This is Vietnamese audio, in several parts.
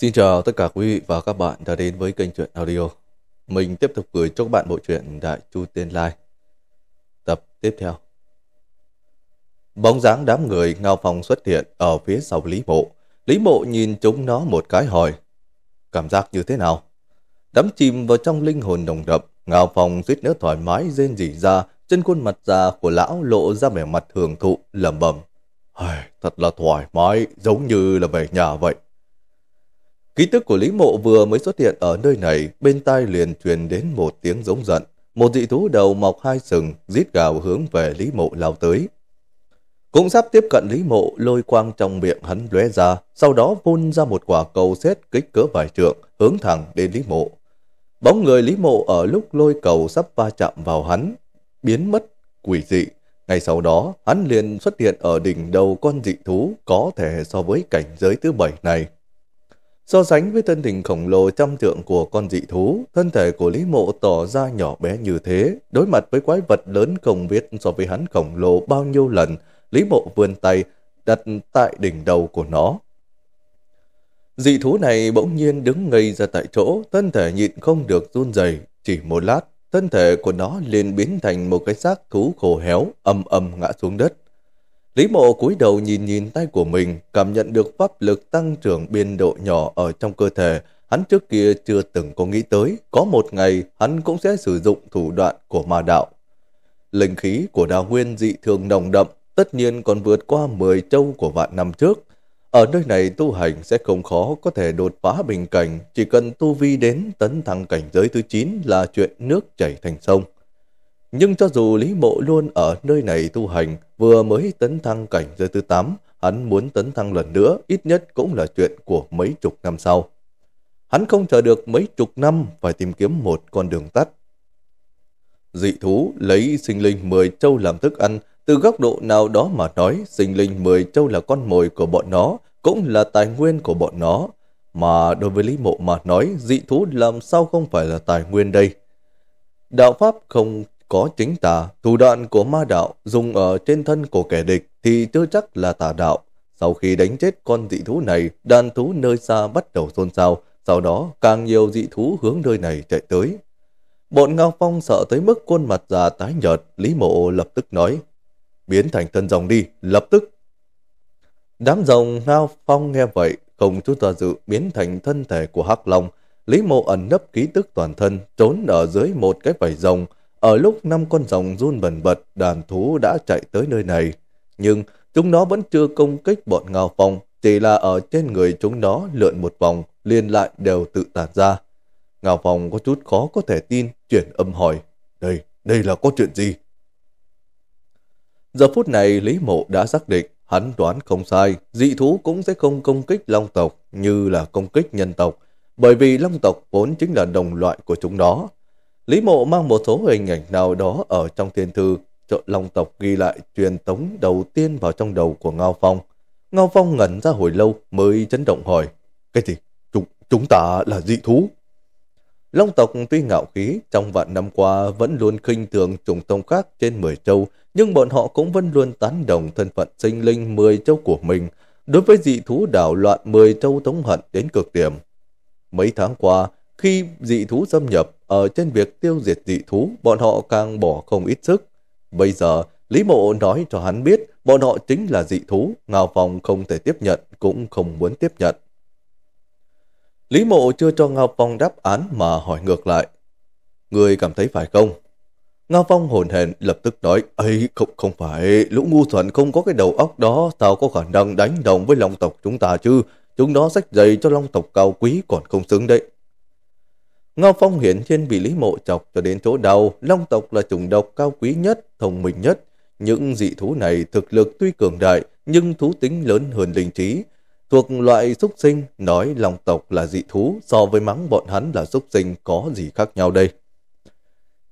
Xin chào tất cả quý vị và các bạn đã đến với kênh truyện audio. Mình tiếp tục gửi cho các bạn bộ truyện Đại Chu Tiên Lai. Tập tiếp theo. Bóng dáng đám người ngao phòng xuất hiện ở phía sau Lý Mộ. Lý Mộ nhìn chúng nó một cái hỏi. Cảm giác như thế nào? Đắm chìm vào trong linh hồn nồng đậm, ngao phòng suýt nữa thoải mái rên rỉ ra, trên khuôn mặt già của lão lộ ra vẻ mặt hưởng thụ, lẩm bẩm. Thật là thoải mái, giống như là về nhà vậy. Ký tức của Lý Mộ vừa mới xuất hiện ở nơi này, bên tai liền truyền đến một tiếng giống giận. Một dị thú đầu mọc hai sừng, rít gào hướng về Lý Mộ lao tới. Cũng sắp tiếp cận Lý Mộ, lôi quang trong miệng hắn lóe ra, sau đó vun ra một quả cầu xét kích cỡ vài trượng, hướng thẳng đến Lý Mộ. Bóng người Lý Mộ ở lúc lôi cầu sắp va chạm vào hắn, biến mất, quỷ dị. Ngay sau đó, hắn liền xuất hiện ở đỉnh đầu con dị thú có thể so với cảnh giới thứ bảy này. So sánh với thân hình khổng lồ trăm trượng của con dị thú, thân thể của Lý Mộ tỏ ra nhỏ bé như thế. Đối mặt với quái vật lớn không biết so với hắn khổng lồ bao nhiêu lần, Lý Mộ vươn tay, đặt tại đỉnh đầu của nó. Dị thú này bỗng nhiên đứng ngây ra tại chỗ, thân thể nhịn không được run rẩy Chỉ một lát, thân thể của nó liền biến thành một cái xác thú khổ héo, âm âm ngã xuống đất. Lý mộ cúi đầu nhìn nhìn tay của mình, cảm nhận được pháp lực tăng trưởng biên độ nhỏ ở trong cơ thể. Hắn trước kia chưa từng có nghĩ tới, có một ngày hắn cũng sẽ sử dụng thủ đoạn của ma đạo. Linh khí của đào nguyên dị thường nồng đậm, tất nhiên còn vượt qua 10 châu của vạn năm trước. Ở nơi này tu hành sẽ không khó có thể đột phá bình cảnh, chỉ cần tu vi đến tấn thăng cảnh giới thứ 9 là chuyện nước chảy thành sông. Nhưng cho dù Lý Mộ luôn ở nơi này tu hành, vừa mới tấn thăng cảnh giới thứ 8, hắn muốn tấn thăng lần nữa ít nhất cũng là chuyện của mấy chục năm sau. Hắn không chờ được mấy chục năm phải tìm kiếm một con đường tắt. Dị thú lấy sinh linh 10 châu làm thức ăn, từ góc độ nào đó mà nói sinh linh 10 châu là con mồi của bọn nó, cũng là tài nguyên của bọn nó. Mà đối với Lý Mộ mà nói dị thú làm sao không phải là tài nguyên đây? Đạo Pháp không có chính tà, thủ đoạn của ma đạo dùng ở trên thân của kẻ địch thì chưa chắc là tà đạo. Sau khi đánh chết con dị thú này, đàn thú nơi xa bắt đầu xôn xao, sau đó càng nhiều dị thú hướng nơi này chạy tới. Bọn Ngao Phong sợ tới mức khuôn mặt già tái nhợt, Lý Mộ lập tức nói, biến thành thân rồng đi, lập tức. Đám rồng Ngao Phong nghe vậy, không chút do dự biến thành thân thể của Hắc Long. Lý Mộ ẩn nấp ký tức toàn thân, trốn ở dưới một cái vảy rồng, ở lúc năm con rồng run bẩn bật, đàn thú đã chạy tới nơi này. Nhưng chúng nó vẫn chưa công kích bọn ngao phong, chỉ là ở trên người chúng nó lượn một vòng, liền lại đều tự tản ra. Ngao phong có chút khó có thể tin, chuyển âm hỏi, đây, đây là có chuyện gì? Giờ phút này Lý Mộ đã xác định, hắn đoán không sai, dị thú cũng sẽ không công kích long tộc như là công kích nhân tộc, bởi vì long tộc vốn chính là đồng loại của chúng nó. Lý Mộ mang một số hình ảnh nào đó ở trong thiên thư trợ long tộc ghi lại truyền tống đầu tiên vào trong đầu của Ngao Phong. Ngao Phong ngẩn ra hồi lâu mới chấn động hỏi, cái gì? Chúng, chúng ta là dị thú? Long tộc tuy ngạo khí, trong vạn năm qua vẫn luôn khinh thường chủng tông khác trên 10 châu, nhưng bọn họ cũng vẫn luôn tán đồng thân phận sinh linh 10 châu của mình, đối với dị thú đảo loạn 10 châu thống hận đến cực điểm. Mấy tháng qua, khi dị thú xâm nhập, ở trên việc tiêu diệt dị thú, bọn họ càng bỏ không ít sức. Bây giờ, Lý Mộ nói cho hắn biết bọn họ chính là dị thú, Ngao Phong không thể tiếp nhận, cũng không muốn tiếp nhận. Lý Mộ chưa cho Ngao Phong đáp án mà hỏi ngược lại. Người cảm thấy phải không? Ngao Phong hồn hển lập tức nói, ấy không, không phải, lũ ngu xuẩn không có cái đầu óc đó, sao có khả năng đánh đồng với long tộc chúng ta chứ? Chúng nó sách giày cho long tộc cao quý còn không xứng đấy. Ngao Phong hiển nhiên bị Lý Mộ chọc cho đến chỗ đầu, Long tộc là chủng độc cao quý nhất, thông minh nhất. Những dị thú này thực lực tuy cường đại, nhưng thú tính lớn hơn linh trí. Thuộc loại súc sinh, nói Long tộc là dị thú, so với mắng bọn hắn là súc sinh có gì khác nhau đây.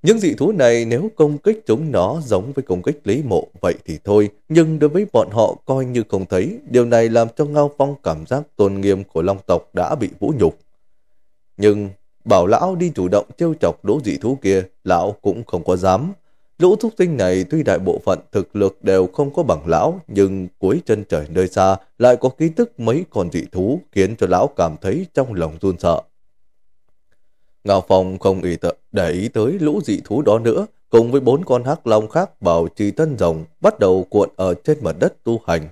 Những dị thú này nếu công kích chúng nó giống với công kích Lý Mộ vậy thì thôi, nhưng đối với bọn họ coi như không thấy, điều này làm cho Ngao Phong cảm giác tôn nghiêm của Long tộc đã bị vũ nhục. Nhưng Bảo lão đi chủ động trêu chọc lũ dị thú kia, lão cũng không có dám. Lũ thúc tinh này tuy đại bộ phận thực lực đều không có bằng lão, nhưng cuối chân trời nơi xa lại có ký tức mấy con dị thú khiến cho lão cảm thấy trong lòng run sợ. Ngao Phong không ý tự để ý tới lũ dị thú đó nữa, cùng với bốn con hắc long khác bảo trì thân rồng bắt đầu cuộn ở trên mặt đất tu hành.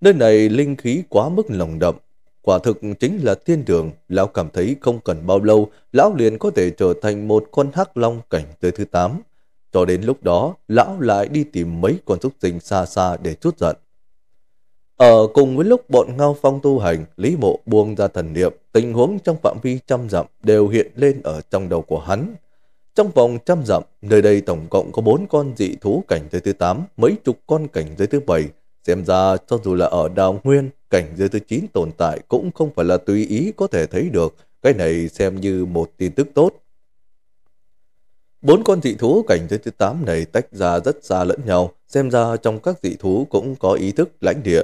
Nơi này linh khí quá mức lồng đậm, quả thực chính là thiên đường, lão cảm thấy không cần bao lâu, lão liền có thể trở thành một con hắc long cảnh tới thứ 8. Cho đến lúc đó, lão lại đi tìm mấy con súc sinh xa xa để chút giận. Ở cùng với lúc bọn Ngao Phong tu hành, Lý Mộ buông ra thần niệm, tình huống trong phạm vi trăm dặm đều hiện lên ở trong đầu của hắn. Trong vòng trăm dặm, nơi đây tổng cộng có bốn con dị thú cảnh giới thứ 8, mấy chục con cảnh giới thứ 7, Xem ra cho dù là ở đào nguyên, cảnh giới thứ 9 tồn tại cũng không phải là tùy ý có thể thấy được. Cái này xem như một tin tức tốt. Bốn con dị thú cảnh giới thứ 8 này tách ra rất xa lẫn nhau, xem ra trong các dị thú cũng có ý thức lãnh địa.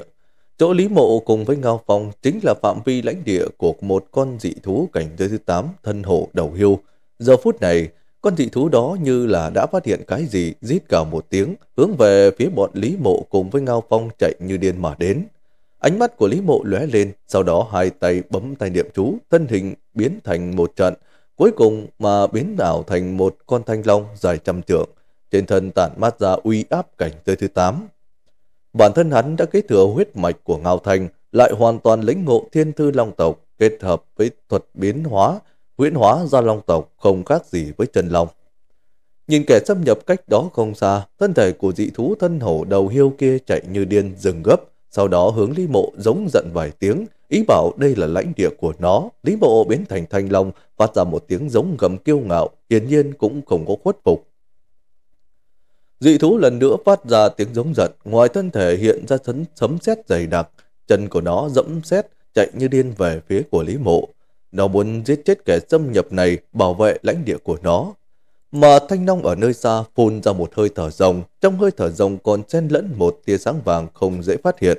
Chỗ Lý Mộ cùng với Ngao Phong chính là phạm vi lãnh địa của một con dị thú cảnh giới thứ 8 thân hổ đầu hưu. Giờ phút này, con dị thú đó như là đã phát hiện cái gì, rít cả một tiếng, hướng về phía bọn Lý Mộ cùng với Ngao Phong chạy như điên mà đến. Ánh mắt của Lý Mộ lóe lên, sau đó hai tay bấm tay niệm chú, thân hình biến thành một trận, cuối cùng mà biến ảo thành một con thanh long dài trăm trượng, trên thân tản mát ra uy áp cảnh giới thứ tám Bản thân hắn đã kế thừa huyết mạch của Ngao Thanh, lại hoàn toàn lĩnh ngộ thiên thư long tộc, kết hợp với thuật biến hóa, huyễn hóa ra long tộc không khác gì với chân long. Nhìn kẻ xâm nhập cách đó không xa, thân thể của dị thú thân hổ đầu hiêu kia chạy như điên dừng gấp, sau đó hướng Lý Mộ giống giận vài tiếng, ý bảo đây là lãnh địa của nó. Lý Mộ biến thành thanh long, phát ra một tiếng giống gầm kiêu ngạo, hiển nhiên cũng không có khuất phục. Dị thú lần nữa phát ra tiếng giống giận, ngoài thân thể hiện ra sấm sét dày đặc, chân của nó dẫm sét chạy như điên về phía của Lý Mộ. Nó muốn giết chết kẻ xâm nhập này bảo vệ lãnh địa của nó. Mà Thanh Long ở nơi xa phun ra một hơi thở rồng, trong hơi thở rồng còn xen lẫn một tia sáng vàng không dễ phát hiện.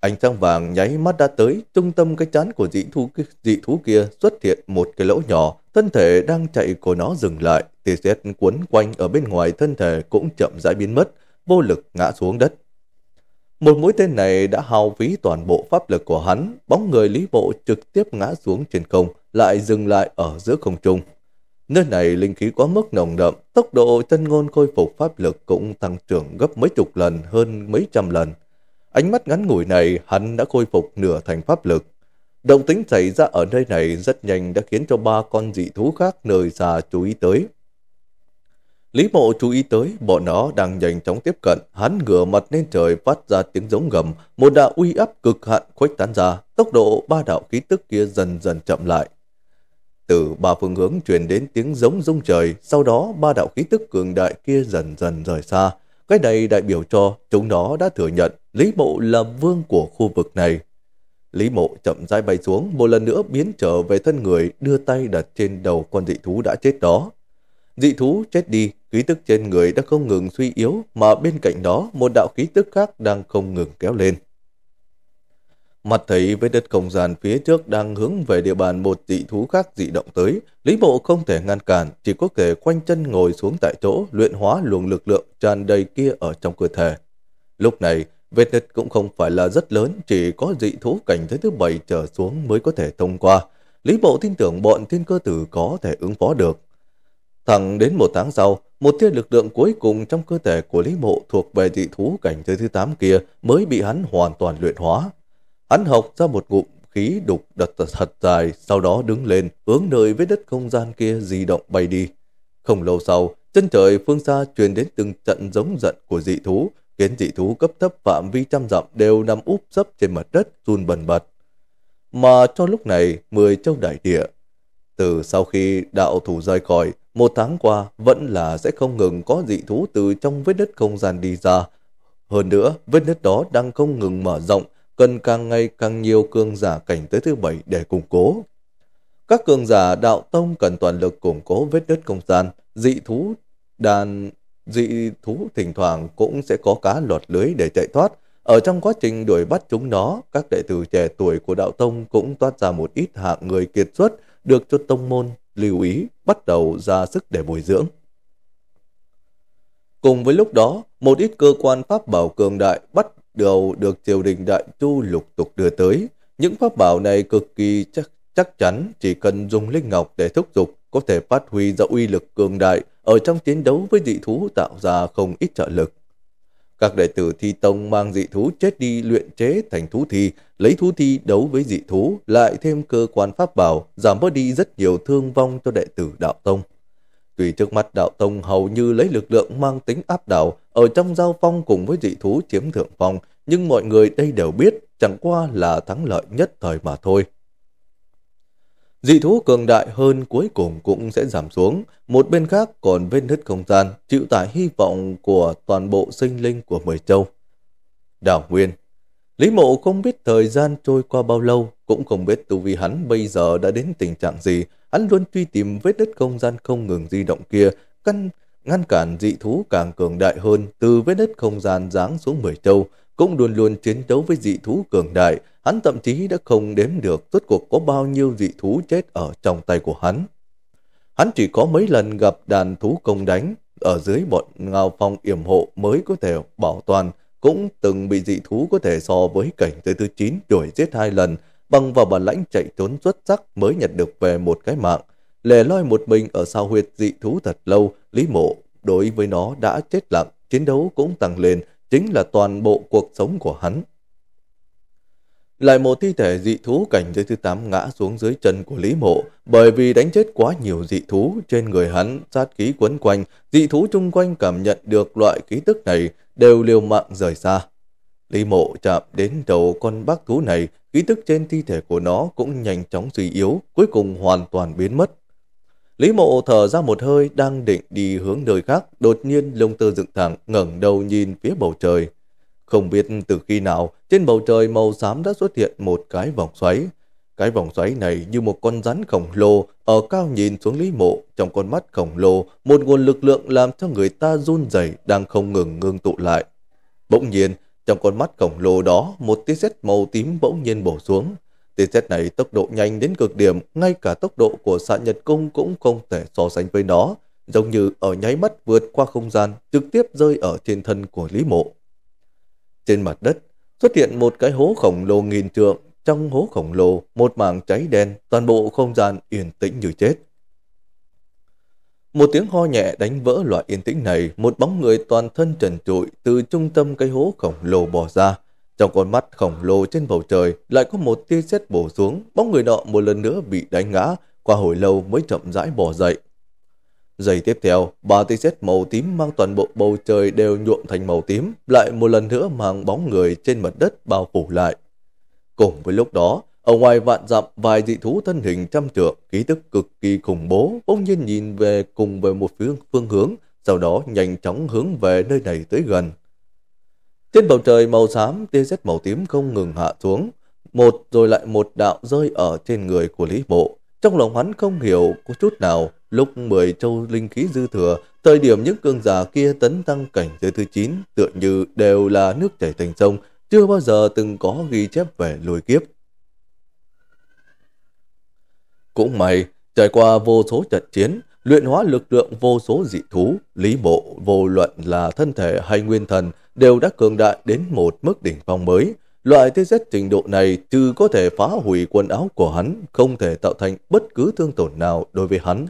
Ánh sáng vàng nháy mắt đã tới, trung tâm cái chán của dị thú, dị thú kia xuất hiện một cái lỗ nhỏ, thân thể đang chạy của nó dừng lại, tia sét quấn quanh ở bên ngoài thân thể cũng chậm rãi biến mất, vô lực ngã xuống đất. Một mũi tên này đã hao phí toàn bộ pháp lực của hắn, bóng người Lý Bộ trực tiếp ngã xuống trên không, lại dừng lại ở giữa không trung. Nơi này linh khí quá mức nồng đậm, tốc độ chân ngôn khôi phục pháp lực cũng tăng trưởng gấp mấy chục lần hơn mấy trăm lần. Ánh mắt ngắn ngủi này hắn đã khôi phục nửa thành pháp lực. Động tính xảy ra ở nơi này rất nhanh đã khiến cho ba con dị thú khác nơi xa chú ý tới. Lý mộ chú ý tới bọn nó đang nhanh chóng tiếp cận, hắn ngửa mặt lên trời phát ra tiếng giống gầm, một đạo uy áp cực hạn khuếch tán ra, tốc độ ba đạo khí tức kia dần dần chậm lại. Từ ba phương hướng truyền đến tiếng giống rung trời, sau đó ba đạo khí tức cường đại kia dần dần rời xa. Cái này đại biểu cho chúng nó đã thừa nhận Lý Mộ là vương của khu vực này. Lý Mộ chậm rãi bay xuống, một lần nữa biến trở về thân người, đưa tay đặt trên đầu con dị thú đã chết đó. Dị thú chết đi, Khí tức trên người đã không ngừng suy yếu mà bên cạnh đó một đạo khí tức khác đang không ngừng kéo lên. Mặt thấy với đất không gian phía trước đang hướng về địa bàn một dị thú khác dị động tới, Lý Bộ không thể ngăn cản, chỉ có thể quanh chân ngồi xuống tại chỗ luyện hóa luồng lực lượng tràn đầy kia ở trong cơ thể. Lúc này, vết nứt cũng không phải là rất lớn, chỉ có dị thú cảnh giới thứ bảy trở xuống mới có thể thông qua. Lý Bộ tin tưởng bọn thiên cơ tử có thể ứng phó được. Thẳng đến một tháng sau, một tia lực lượng cuối cùng trong cơ thể của Lý Mộ thuộc về dị thú cảnh giới thứ 8 kia mới bị hắn hoàn toàn luyện hóa. Hắn học ra một ngụm khí đục đật thật dài, sau đó đứng lên, hướng nơi với đất không gian kia di động bay đi. Không lâu sau, chân trời phương xa truyền đến từng trận giống giận của dị thú, khiến dị thú cấp thấp phạm vi trăm dặm đều nằm úp sấp trên mặt đất run bần bật. Mà cho lúc này, mười châu đại địa. Từ sau khi đạo thủ rời khỏi, một tháng qua, vẫn là sẽ không ngừng có dị thú từ trong vết đất không gian đi ra. Hơn nữa, vết đất đó đang không ngừng mở rộng, cần càng ngày càng nhiều cường giả cảnh tới thứ bảy để củng cố. Các cường giả đạo tông cần toàn lực củng cố vết đất không gian, dị thú đàn dị thú thỉnh thoảng cũng sẽ có cá lọt lưới để chạy thoát. Ở trong quá trình đuổi bắt chúng nó, các đệ tử trẻ tuổi của đạo tông cũng toát ra một ít hạng người kiệt xuất được cho tông môn lưu ý bắt đầu ra sức để bồi dưỡng. Cùng với lúc đó, một ít cơ quan pháp bảo cường đại bắt đầu được triều đình Đại Chu lục tục đưa tới. Những pháp bảo này cực kỳ chắc, chắc chắn chỉ cần dùng linh ngọc để thúc giục có thể phát huy ra uy lực cường đại ở trong chiến đấu với dị thú tạo ra không ít trợ lực. Các đệ tử thi tông mang dị thú chết đi luyện chế thành thú thi lấy thú thi đấu với dị thú lại thêm cơ quan pháp bảo, giảm bớt đi rất nhiều thương vong cho đệ tử đạo tông. Tuy trước mắt đạo tông hầu như lấy lực lượng mang tính áp đảo, ở trong giao phong cùng với dị thú chiếm thượng phong, nhưng mọi người đây đều biết chẳng qua là thắng lợi nhất thời mà thôi. Dị thú cường đại hơn cuối cùng cũng sẽ giảm xuống, một bên khác còn vết nứt không gian, chịu tải hy vọng của toàn bộ sinh linh của mười châu. Đảo Nguyên Lý mộ không biết thời gian trôi qua bao lâu, cũng không biết tu vi hắn bây giờ đã đến tình trạng gì. Hắn luôn truy tìm vết đất không gian không ngừng di động kia, căn ngăn cản dị thú càng cường đại hơn từ vết đất không gian giáng xuống mười châu, cũng luôn luôn chiến đấu với dị thú cường đại. Hắn thậm chí đã không đếm được rốt cuộc có bao nhiêu dị thú chết ở trong tay của hắn. Hắn chỉ có mấy lần gặp đàn thú công đánh, ở dưới bọn ngao phong yểm hộ mới có thể bảo toàn, cũng từng bị dị thú có thể so với cảnh giới thứ 9 đuổi giết hai lần, bằng vào bản lãnh chạy trốn xuất sắc mới nhận được về một cái mạng. Lẻ loi một mình ở sao huyệt dị thú thật lâu, Lý Mộ đối với nó đã chết lặng, chiến đấu cũng tăng lên, chính là toàn bộ cuộc sống của hắn. Lại một thi thể dị thú cảnh giới thứ 8 ngã xuống dưới chân của Lý Mộ bởi vì đánh chết quá nhiều dị thú trên người hắn, sát khí quấn quanh, dị thú chung quanh cảm nhận được loại khí tức này đều liều mạng rời xa. Lý Mộ chạm đến đầu con bác thú này, khí tức trên thi thể của nó cũng nhanh chóng suy yếu, cuối cùng hoàn toàn biến mất. Lý Mộ thở ra một hơi đang định đi hướng nơi khác, đột nhiên lông tơ dựng thẳng, ngẩng đầu nhìn phía bầu trời. Không biết từ khi nào, trên bầu trời màu xám đã xuất hiện một cái vòng xoáy. Cái vòng xoáy này như một con rắn khổng lồ, ở cao nhìn xuống Lý Mộ, trong con mắt khổng lồ, một nguồn lực lượng làm cho người ta run rẩy đang không ngừng ngưng tụ lại. Bỗng nhiên, trong con mắt khổng lồ đó, một tia sét màu tím bỗng nhiên bổ xuống. Tia sét này tốc độ nhanh đến cực điểm, ngay cả tốc độ của xạ nhật cung cũng không thể so sánh với nó, giống như ở nháy mắt vượt qua không gian, trực tiếp rơi ở trên thân của Lý Mộ. Trên mặt đất xuất hiện một cái hố khổng lồ nghìn trượng, trong hố khổng lồ một mảng cháy đen, toàn bộ không gian yên tĩnh như chết. Một tiếng ho nhẹ đánh vỡ loại yên tĩnh này, một bóng người toàn thân trần trụi từ trung tâm cái hố khổng lồ bò ra. Trong con mắt khổng lồ trên bầu trời lại có một tia sét bổ xuống, bóng người nọ một lần nữa bị đánh ngã, qua hồi lâu mới chậm rãi bò dậy. Giây tiếp theo, ba tia sét màu tím mang toàn bộ bầu trời đều nhuộm thành màu tím, lại một lần nữa mang bóng người trên mặt đất bao phủ lại. Cùng với lúc đó, ở ngoài vạn dặm vài dị thú thân hình trăm trượng, khí tức cực kỳ khủng bố, bỗng nhiên nhìn về cùng về một phương, phương hướng, sau đó nhanh chóng hướng về nơi này tới gần. Trên bầu trời màu xám, tia sét màu tím không ngừng hạ xuống, một rồi lại một đạo rơi ở trên người của Lý Bộ. Trong lòng hắn không hiểu có chút nào lúc 10 châu linh khí dư thừa, thời điểm những cường giả kia tấn tăng cảnh giới thứ 9 tựa như đều là nước chảy thành sông, chưa bao giờ từng có ghi chép về lùi kiếp. Cũng may, trải qua vô số trận chiến, luyện hóa lực lượng vô số dị thú, lý bộ vô luận là thân thể hay nguyên thần đều đã cường đại đến một mức đỉnh phong mới, Loại tia xét trình độ này trừ có thể phá hủy quần áo của hắn, không thể tạo thành bất cứ thương tổn nào đối với hắn.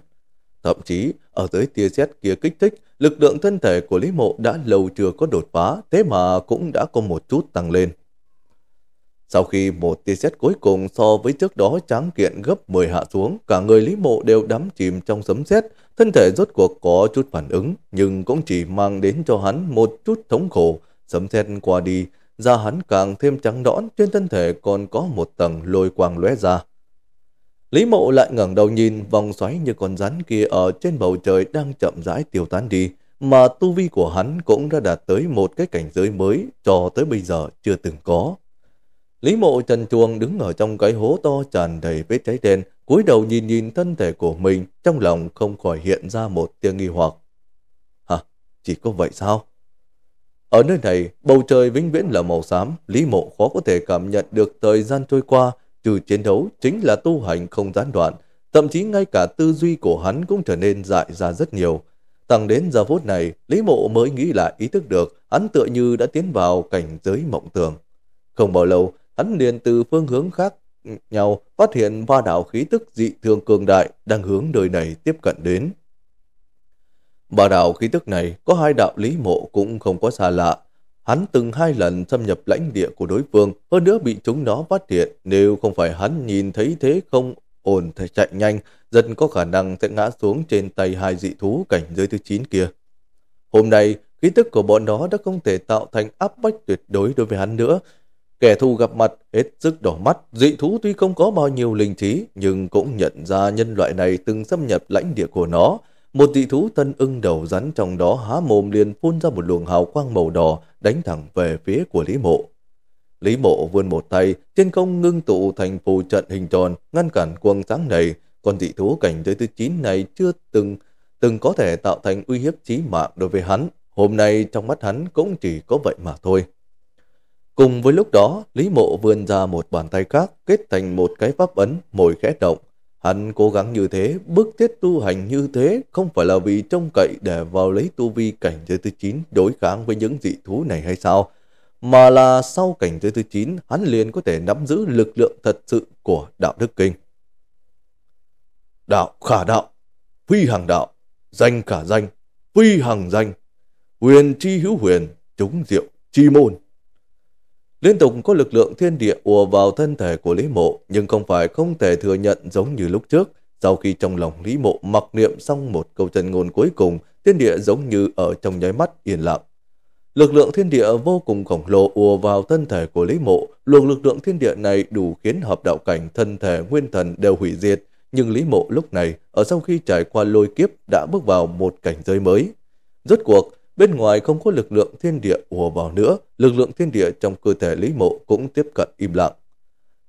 Thậm chí, ở dưới tia xét kia kích thích, lực lượng thân thể của Lý Mộ đã lâu chưa có đột phá, thế mà cũng đã có một chút tăng lên. Sau khi một tia xét cuối cùng so với trước đó tráng kiện gấp 10 hạ xuống, cả người Lý Mộ đều đắm chìm trong sấm sét, thân thể rốt cuộc có chút phản ứng, nhưng cũng chỉ mang đến cho hắn một chút thống khổ, sấm sét qua đi, da hắn càng thêm trắng nõn, trên thân thể còn có một tầng lôi quang lóe ra. Lý mộ lại ngẩng đầu nhìn vòng xoáy như con rắn kia ở trên bầu trời đang chậm rãi tiêu tán đi, mà tu vi của hắn cũng đã đạt tới một cái cảnh giới mới cho tới bây giờ chưa từng có. Lý mộ trần chuồng đứng ở trong cái hố to tràn đầy vết cháy đen, cúi đầu nhìn nhìn thân thể của mình, trong lòng không khỏi hiện ra một tia nghi hoặc. Hả? Chỉ có vậy sao? Ở nơi này, bầu trời vĩnh viễn là màu xám, Lý Mộ khó có thể cảm nhận được thời gian trôi qua, trừ chiến đấu chính là tu hành không gián đoạn, thậm chí ngay cả tư duy của hắn cũng trở nên dại ra rất nhiều. Tăng đến giờ phút này, Lý Mộ mới nghĩ lại ý thức được hắn tựa như đã tiến vào cảnh giới mộng tường. Không bao lâu, hắn liền từ phương hướng khác nhau phát hiện ba đạo khí tức dị thường cường đại đang hướng nơi này tiếp cận đến. Bà đạo khí tức này có hai đạo lý mộ cũng không có xa lạ. Hắn từng hai lần xâm nhập lãnh địa của đối phương, hơn nữa bị chúng nó phát hiện. Nếu không phải hắn nhìn thấy thế không ổn thì chạy nhanh, dân có khả năng sẽ ngã xuống trên tay hai dị thú cảnh giới thứ 9 kia. Hôm nay, khí tức của bọn nó đã không thể tạo thành áp bách tuyệt đối đối với hắn nữa. Kẻ thù gặp mặt hết sức đỏ mắt, dị thú tuy không có bao nhiêu linh trí nhưng cũng nhận ra nhân loại này từng xâm nhập lãnh địa của nó, một dị thú tân ưng đầu rắn trong đó há mồm liền phun ra một luồng hào quang màu đỏ đánh thẳng về phía của Lý Mộ. Lý Mộ vươn một tay, trên không ngưng tụ thành phù trận hình tròn ngăn cản quang sáng này. Con dị thú cảnh giới thứ 9 này chưa từng từng có thể tạo thành uy hiếp chí mạng đối với hắn. Hôm nay trong mắt hắn cũng chỉ có vậy mà thôi. Cùng với lúc đó, Lý Mộ vươn ra một bàn tay khác kết thành một cái pháp ấn mồi khẽ động Hắn cố gắng như thế, bước thiết tu hành như thế không phải là vì trông cậy để vào lấy tu vi cảnh giới thứ 9 đối kháng với những dị thú này hay sao? Mà là sau cảnh giới thứ 9, hắn liền có thể nắm giữ lực lượng thật sự của đạo đức kinh. Đạo khả đạo, phi hàng đạo, danh khả danh, phi hàng danh, huyền chi hữu huyền, chúng diệu chi môn. Liên tục có lực lượng thiên địa ùa vào thân thể của Lý Mộ, nhưng không phải không thể thừa nhận giống như lúc trước. Sau khi trong lòng Lý Mộ mặc niệm xong một câu chân ngôn cuối cùng, thiên địa giống như ở trong nháy mắt yên lặng. Lực lượng thiên địa vô cùng khổng lồ ùa vào thân thể của Lý Mộ, luồng lực lượng thiên địa này đủ khiến hợp đạo cảnh thân thể nguyên thần đều hủy diệt, nhưng Lý Mộ lúc này, ở sau khi trải qua lôi kiếp đã bước vào một cảnh giới mới. Rốt cuộc, Bên ngoài không có lực lượng thiên địa ùa vào nữa, lực lượng thiên địa trong cơ thể Lý Mộ cũng tiếp cận im lặng.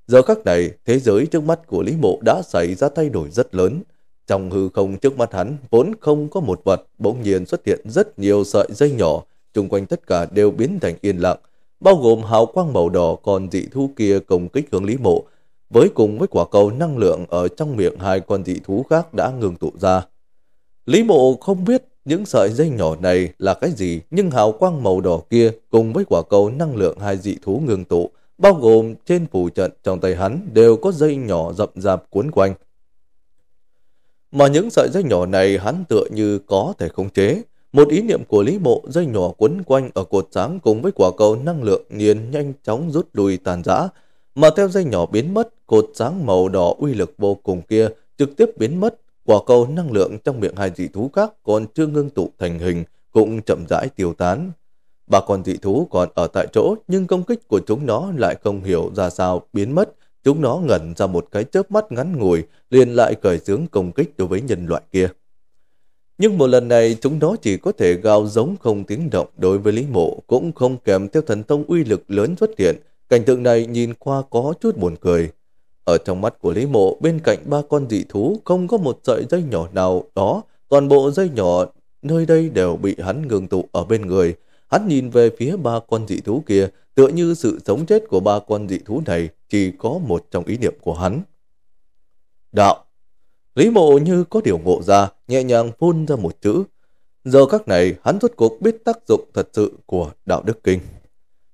Giờ khắc này, thế giới trước mắt của Lý Mộ đã xảy ra thay đổi rất lớn. Trong hư không trước mắt hắn vốn không có một vật, bỗng nhiên xuất hiện rất nhiều sợi dây nhỏ, chung quanh tất cả đều biến thành yên lặng, bao gồm hào quang màu đỏ còn dị thú kia công kích hướng Lý Mộ, với cùng với quả cầu năng lượng ở trong miệng hai con dị thú khác đã ngừng tụ ra. Lý Mộ không biết những sợi dây nhỏ này là cái gì nhưng hào quang màu đỏ kia cùng với quả cầu năng lượng hai dị thú ngưng tụ, bao gồm trên phủ trận trong tay hắn đều có dây nhỏ rậm rạp cuốn quanh. Mà những sợi dây nhỏ này hắn tựa như có thể khống chế. Một ý niệm của Lý Mộ dây nhỏ quấn quanh ở cột sáng cùng với quả cầu năng lượng liền nhanh chóng rút lui tàn rã. Mà theo dây nhỏ biến mất, cột sáng màu đỏ uy lực vô cùng kia trực tiếp biến mất Quả cầu năng lượng trong miệng hai dị thú khác còn chưa ngưng tụ thành hình, cũng chậm rãi tiêu tán. Ba con dị thú còn ở tại chỗ, nhưng công kích của chúng nó lại không hiểu ra sao biến mất. Chúng nó ngẩn ra một cái chớp mắt ngắn ngủi, liền lại cởi sướng công kích đối với nhân loại kia. Nhưng một lần này chúng nó chỉ có thể gào giống không tiếng động đối với Lý Mộ, cũng không kèm theo thần thông uy lực lớn xuất hiện. Cảnh tượng này nhìn qua có chút buồn cười. Ở trong mắt của Lý Mộ, bên cạnh ba con dị thú không có một sợi dây nhỏ nào đó, toàn bộ dây nhỏ nơi đây đều bị hắn ngừng tụ ở bên người. Hắn nhìn về phía ba con dị thú kia, tựa như sự sống chết của ba con dị thú này chỉ có một trong ý niệm của hắn. Đạo Lý mộ như có điều ngộ ra, nhẹ nhàng phun ra một chữ. Giờ các này, hắn rốt cuộc biết tác dụng thật sự của đạo đức kinh.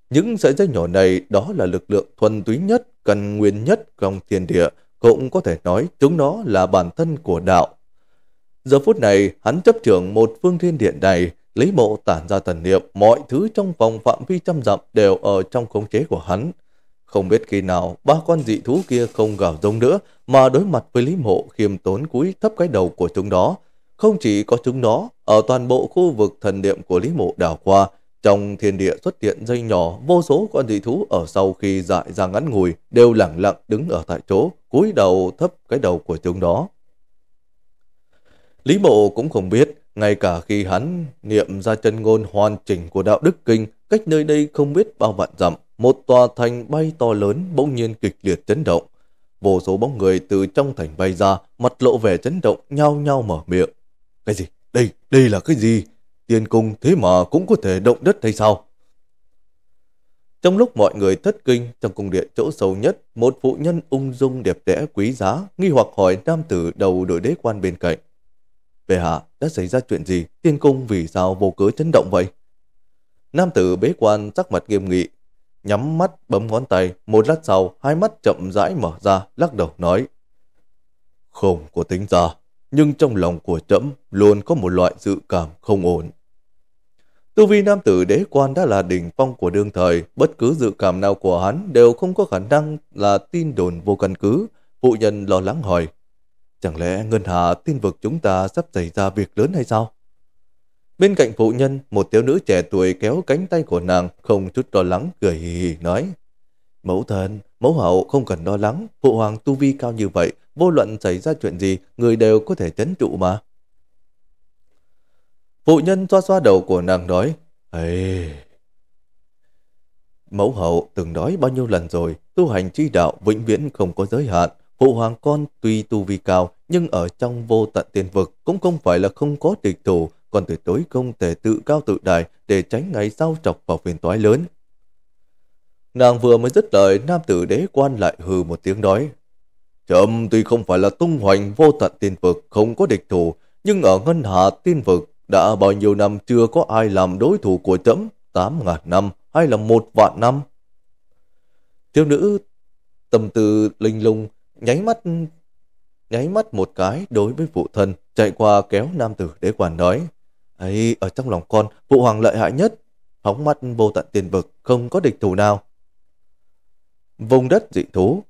Những sợi dây nhỏ này đó là lực lượng thuần túy nhất căn nguyên nhất trong thiên địa, cũng có thể nói chúng nó là bản thân của đạo. Giờ phút này, hắn chấp trưởng một phương thiên điện này, Lý Mộ tản ra thần niệm, mọi thứ trong vòng phạm vi trăm dặm đều ở trong khống chế của hắn. Không biết khi nào, ba con dị thú kia không gào rống nữa, mà đối mặt với Lý Mộ khiêm tốn cúi thấp cái đầu của chúng đó Không chỉ có chúng nó, ở toàn bộ khu vực thần niệm của Lý Mộ đảo qua, trong thiên địa xuất hiện dây nhỏ, vô số con dị thú ở sau khi dại ra ngắn ngùi đều lặng lặng đứng ở tại chỗ, cúi đầu thấp cái đầu của chúng đó. Lý Mộ cũng không biết, ngay cả khi hắn niệm ra chân ngôn hoàn chỉnh của đạo đức kinh, cách nơi đây không biết bao vạn dặm, một tòa thành bay to lớn bỗng nhiên kịch liệt chấn động. Vô số bóng người từ trong thành bay ra, mặt lộ vẻ chấn động, nhau nhau mở miệng. Cái gì? Đây, đây là cái gì? Tiền cung thế mà cũng có thể động đất hay sao? Trong lúc mọi người thất kinh, trong cung điện chỗ sâu nhất, một phụ nhân ung dung đẹp đẽ quý giá, nghi hoặc hỏi nam tử đầu đội đế quan bên cạnh. Về hạ, đã xảy ra chuyện gì? Tiên cung vì sao vô cớ chấn động vậy? Nam tử bế quan sắc mặt nghiêm nghị, nhắm mắt bấm ngón tay, một lát sau, hai mắt chậm rãi mở ra, lắc đầu nói. Không có tính ra, nhưng trong lòng của trẫm luôn có một loại dự cảm không ổn. Tu vi nam tử đế quan đã là đỉnh phong của đương thời, bất cứ dự cảm nào của hắn đều không có khả năng là tin đồn vô căn cứ. Phụ nhân lo lắng hỏi, chẳng lẽ ngân hà tin vực chúng ta sắp xảy ra việc lớn hay sao? Bên cạnh phụ nhân, một thiếu nữ trẻ tuổi kéo cánh tay của nàng, không chút lo lắng, cười hì hì nói, Mẫu thân. Mẫu hậu không cần lo lắng, phụ hoàng tu vi cao như vậy, vô luận xảy ra chuyện gì, người đều có thể chấn trụ mà. Phụ nhân xoa xoa đầu của nàng nói, Ê... Mẫu hậu từng nói bao nhiêu lần rồi, tu hành chi đạo vĩnh viễn không có giới hạn. Phụ hoàng con tuy tu vi cao, nhưng ở trong vô tận tiền vực cũng không phải là không có địch thủ, còn tuyệt đối không thể tự cao tự đại để tránh ngày sau chọc vào phiền toái lớn. Nàng vừa mới dứt lời, nam tử đế quan lại hừ một tiếng nói. Trâm tuy không phải là tung hoành vô tận tiên vực, không có địch thủ, nhưng ở ngân hạ tiên vực đã bao nhiêu năm chưa có ai làm đối thủ của trẫm tám ngàn năm hay là một vạn năm. Thiếu nữ tầm tư linh lung, nháy mắt nháy mắt một cái đối với phụ thân, chạy qua kéo nam tử đế quan nói. ấy ở trong lòng con, phụ hoàng lợi hại nhất, phóng mắt vô tận tiền vực, không có địch thủ nào vùng đất dị thú.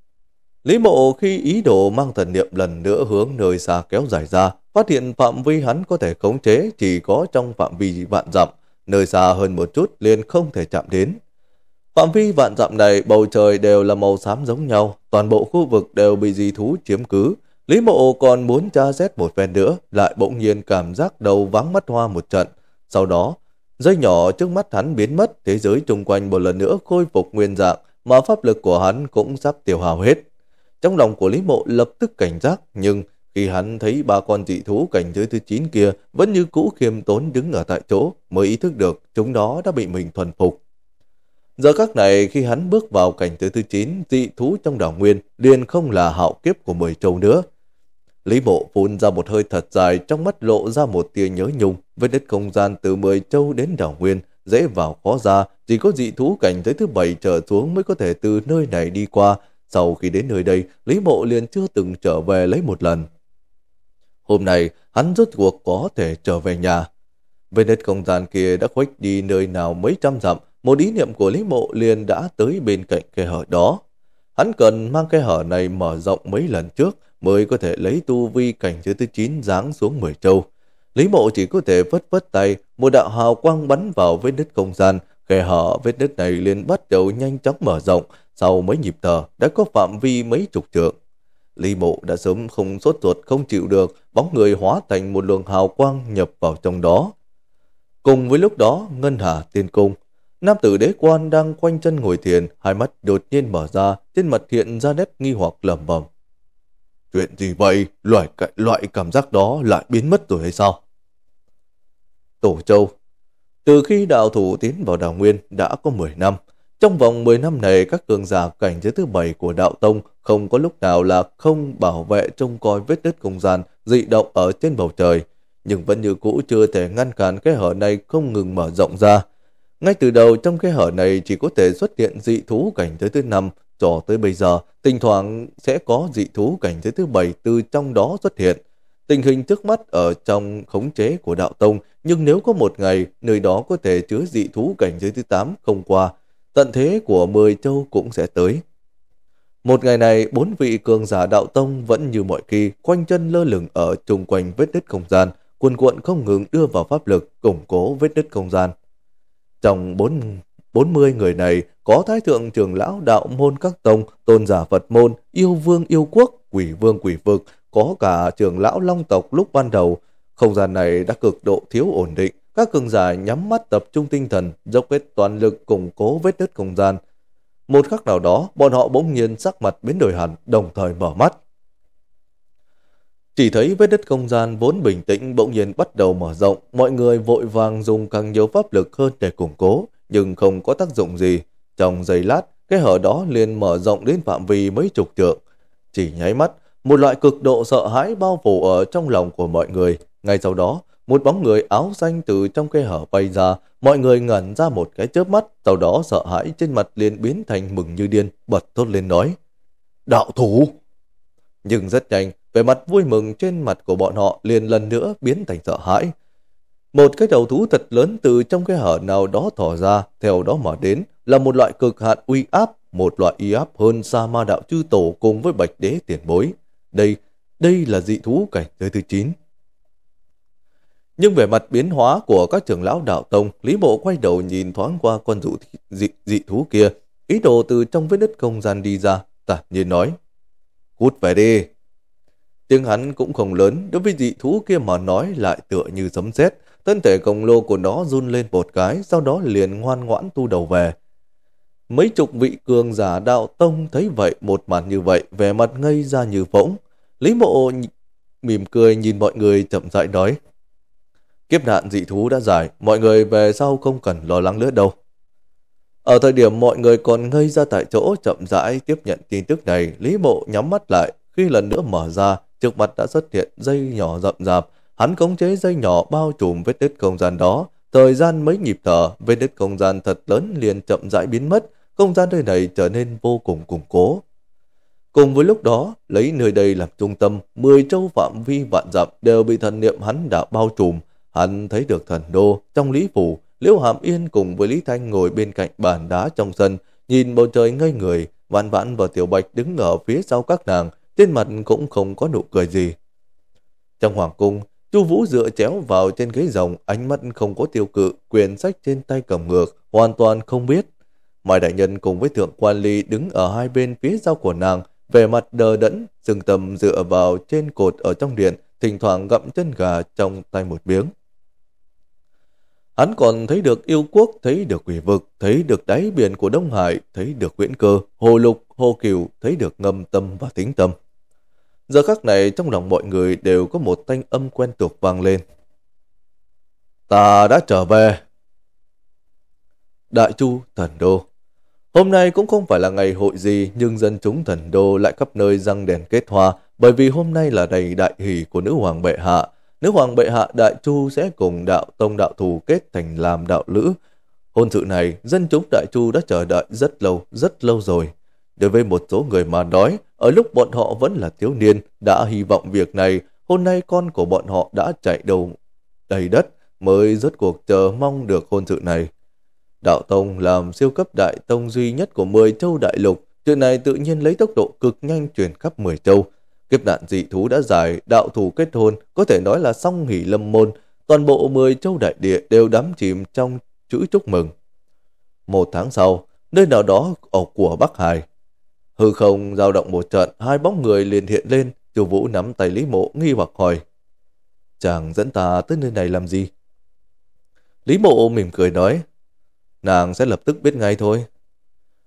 Lý mộ khi ý đồ mang thần niệm lần nữa hướng nơi xa kéo dài ra, phát hiện phạm vi hắn có thể khống chế chỉ có trong phạm vi vạn dặm, nơi xa hơn một chút liền không thể chạm đến. Phạm vi vạn dặm này bầu trời đều là màu xám giống nhau, toàn bộ khu vực đều bị dị thú chiếm cứ. Lý mộ còn muốn tra xét một phen nữa, lại bỗng nhiên cảm giác đầu vắng mắt hoa một trận. Sau đó, dây nhỏ trước mắt hắn biến mất, thế giới chung quanh một lần nữa khôi phục nguyên dạng, mà pháp lực của hắn cũng sắp tiêu hao hết. Trong lòng của Lý Mộ lập tức cảnh giác, nhưng khi hắn thấy ba con dị thú cảnh giới thứ 9 kia vẫn như cũ khiêm tốn đứng ở tại chỗ mới ý thức được chúng đó đã bị mình thuần phục. Giờ các này khi hắn bước vào cảnh giới thứ 9, dị thú trong đảo nguyên liền không là hạo kiếp của mười châu nữa. Lý mộ phun ra một hơi thật dài trong mắt lộ ra một tia nhớ nhung với đất không gian từ mười châu đến đảo nguyên dễ vào khó ra, chỉ có dị thú cảnh giới thứ bảy trở xuống mới có thể từ nơi này đi qua. Sau khi đến nơi đây, Lý Mộ liền chưa từng trở về lấy một lần. Hôm nay, hắn rốt cuộc có thể trở về nhà. Về đất không gian kia đã khuếch đi nơi nào mấy trăm dặm, một ý niệm của Lý Mộ liền đã tới bên cạnh khe hở đó. Hắn cần mang khe hở này mở rộng mấy lần trước mới có thể lấy tu vi cảnh giới thứ 9 giáng xuống 10 châu. Lý mộ chỉ có thể vất vất tay, một đạo hào quang bắn vào vết nứt không gian, khe hở vết nứt này liền bắt đầu nhanh chóng mở rộng, sau mấy nhịp thở đã có phạm vi mấy chục trượng. Lý mộ đã sớm không sốt ruột không chịu được, bóng người hóa thành một luồng hào quang nhập vào trong đó. Cùng với lúc đó, Ngân Hà tiên cung, nam tử đế quan đang quanh chân ngồi thiền, hai mắt đột nhiên mở ra, trên mặt hiện ra nét nghi hoặc lẩm bẩm. Chuyện gì vậy? Loại loại cảm giác đó lại biến mất rồi hay sao? Tổ Châu. Từ khi đạo thủ tiến vào Đào Nguyên đã có 10 năm, trong vòng 10 năm này các cường giả cảnh giới thứ bảy của Đạo Tông không có lúc nào là không bảo vệ trông coi vết đứt không gian dị động ở trên bầu trời, nhưng vẫn như cũ chưa thể ngăn cản cái hở này không ngừng mở rộng ra. Ngay từ đầu trong cái hở này chỉ có thể xuất hiện dị thú cảnh giới thứ năm cho tới bây giờ, thỉnh thoảng sẽ có dị thú cảnh giới thứ bảy từ trong đó xuất hiện. Tình hình trước mắt ở trong khống chế của đạo tông, nhưng nếu có một ngày nơi đó có thể chứa dị thú cảnh giới thứ 8 không qua, tận thế của 10 châu cũng sẽ tới. Một ngày này, bốn vị cường giả đạo tông vẫn như mọi khi, quanh chân lơ lửng ở chung quanh vết đứt không gian, cuồn cuộn không ngừng đưa vào pháp lực củng cố vết đứt không gian. Trong bốn 40 người này có thái thượng trưởng lão đạo môn các tông, tôn giả Phật môn, yêu vương yêu quốc, quỷ vương quỷ vực, có cả trưởng lão long tộc lúc ban đầu. Không gian này đã cực độ thiếu ổn định. Các cường giả nhắm mắt tập trung tinh thần, dốc hết toàn lực củng cố vết nứt không gian. Một khắc nào đó, bọn họ bỗng nhiên sắc mặt biến đổi hẳn, đồng thời mở mắt. Chỉ thấy vết đất không gian vốn bình tĩnh bỗng nhiên bắt đầu mở rộng, mọi người vội vàng dùng càng nhiều pháp lực hơn để củng cố, nhưng không có tác dụng gì. Trong giây lát, cái hở đó liền mở rộng đến phạm vi mấy chục trượng. Chỉ nháy mắt, một loại cực độ sợ hãi bao phủ ở trong lòng của mọi người. Ngay sau đó, một bóng người áo xanh từ trong khe hở bay ra, mọi người ngẩn ra một cái chớp mắt, sau đó sợ hãi trên mặt liền biến thành mừng như điên, bật thốt lên nói. Đạo thủ! Nhưng rất nhanh, vẻ mặt vui mừng trên mặt của bọn họ liền lần nữa biến thành sợ hãi. Một cái đầu thú thật lớn từ trong cái hở nào đó thỏ ra, theo đó mà đến là một loại cực hạn uy áp, một loại uy áp hơn xa ma đạo chư tổ cùng với bạch đế tiền bối. Đây, đây là dị thú cảnh giới thứ 9. Nhưng về mặt biến hóa của các trưởng lão đạo tông, Lý Bộ quay đầu nhìn thoáng qua con dụ dị, dị thú kia, ý đồ từ trong vết nứt không gian đi ra, tả nhiên nói. hút về đi. Tiếng hắn cũng không lớn, đối với dị thú kia mà nói lại tựa như sấm sét thân thể khổng lồ của nó run lên một cái, sau đó liền ngoan ngoãn tu đầu về. Mấy chục vị cường giả đạo tông thấy vậy một màn như vậy, vẻ mặt ngây ra như võng. Lý mộ mỉm cười nhìn mọi người chậm rãi nói. Kiếp nạn dị thú đã giải, mọi người về sau không cần lo lắng nữa đâu. Ở thời điểm mọi người còn ngây ra tại chỗ chậm rãi tiếp nhận tin tức này, Lý Mộ nhắm mắt lại, khi lần nữa mở ra, trước mặt đã xuất hiện dây nhỏ rậm rạp, hắn khống chế dây nhỏ bao trùm vết tích không gian đó, Thời gian mấy nhịp thở, về đến không gian thật lớn liền chậm rãi biến mất, không gian nơi này trở nên vô cùng củng cố. Cùng với lúc đó, lấy nơi đây làm trung tâm, mười châu phạm vi vạn dặm đều bị thần niệm hắn đã bao trùm. Hắn thấy được thần đô, trong lý phủ, Liễu Hàm Yên cùng với Lý Thanh ngồi bên cạnh bàn đá trong sân, nhìn bầu trời ngây người, Vạn Vãn và Tiểu Bạch đứng ở phía sau các nàng, trên mặt cũng không có nụ cười gì. Trong hoàng cung, Chu Vũ dựa chéo vào trên ghế rồng, ánh mắt không có tiêu cự, quyển sách trên tay cầm ngược, hoàn toàn không biết. Mai đại nhân cùng với thượng quan ly đứng ở hai bên phía sau của nàng, về mặt đờ đẫn, dừng tầm dựa vào trên cột ở trong điện, thỉnh thoảng gặm chân gà trong tay một miếng. Hắn còn thấy được yêu quốc, thấy được quỷ vực, thấy được đáy biển của Đông Hải, thấy được Nguyễn Cơ, Hồ Lục, Hồ Kiều, thấy được ngâm tâm và tính tâm. Giờ khắc này trong lòng mọi người đều có một thanh âm quen thuộc vang lên. Ta đã trở về. Đại Chu Thần Đô Hôm nay cũng không phải là ngày hội gì nhưng dân chúng Thần Đô lại khắp nơi răng đèn kết hoa bởi vì hôm nay là ngày đại hỷ của nữ hoàng bệ hạ. Nữ hoàng bệ hạ Đại Chu sẽ cùng đạo tông đạo thù kết thành làm đạo lữ. Hôn sự này, dân chúng Đại Chu đã chờ đợi rất lâu, rất lâu rồi. Đối với một số người mà nói, ở lúc bọn họ vẫn là thiếu niên, đã hy vọng việc này, hôm nay con của bọn họ đã chạy đầu đầy đất, mới rốt cuộc chờ mong được hôn sự này. Đạo Tông làm siêu cấp đại tông duy nhất của 10 châu đại lục, chuyện này tự nhiên lấy tốc độ cực nhanh truyền khắp 10 châu. Kiếp nạn dị thú đã giải, đạo thủ kết hôn, có thể nói là song hỷ lâm môn, toàn bộ 10 châu đại địa đều đắm chìm trong chữ chúc mừng. Một tháng sau, nơi nào đó ở của Bắc Hải, Hư không dao động một trận, hai bóng người liền hiện lên, Tiêu Vũ nắm tay Lý Mộ nghi hoặc hỏi. Chàng dẫn ta tới nơi này làm gì? Lý Mộ mỉm cười nói, nàng sẽ lập tức biết ngay thôi.